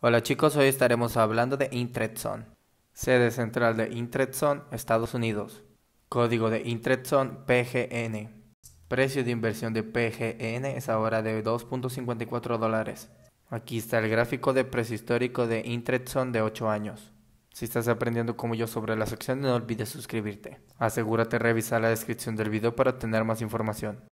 Hola chicos, hoy estaremos hablando de Intredson, sede central de Intredson, Estados Unidos. Código de Intredson PGN. Precio de inversión de PGN es ahora de 2.54 dólares. Aquí está el gráfico de precio histórico de Intredson de 8 años. Si estás aprendiendo como yo sobre la sección, no olvides suscribirte. Asegúrate de revisar la descripción del video para obtener más información.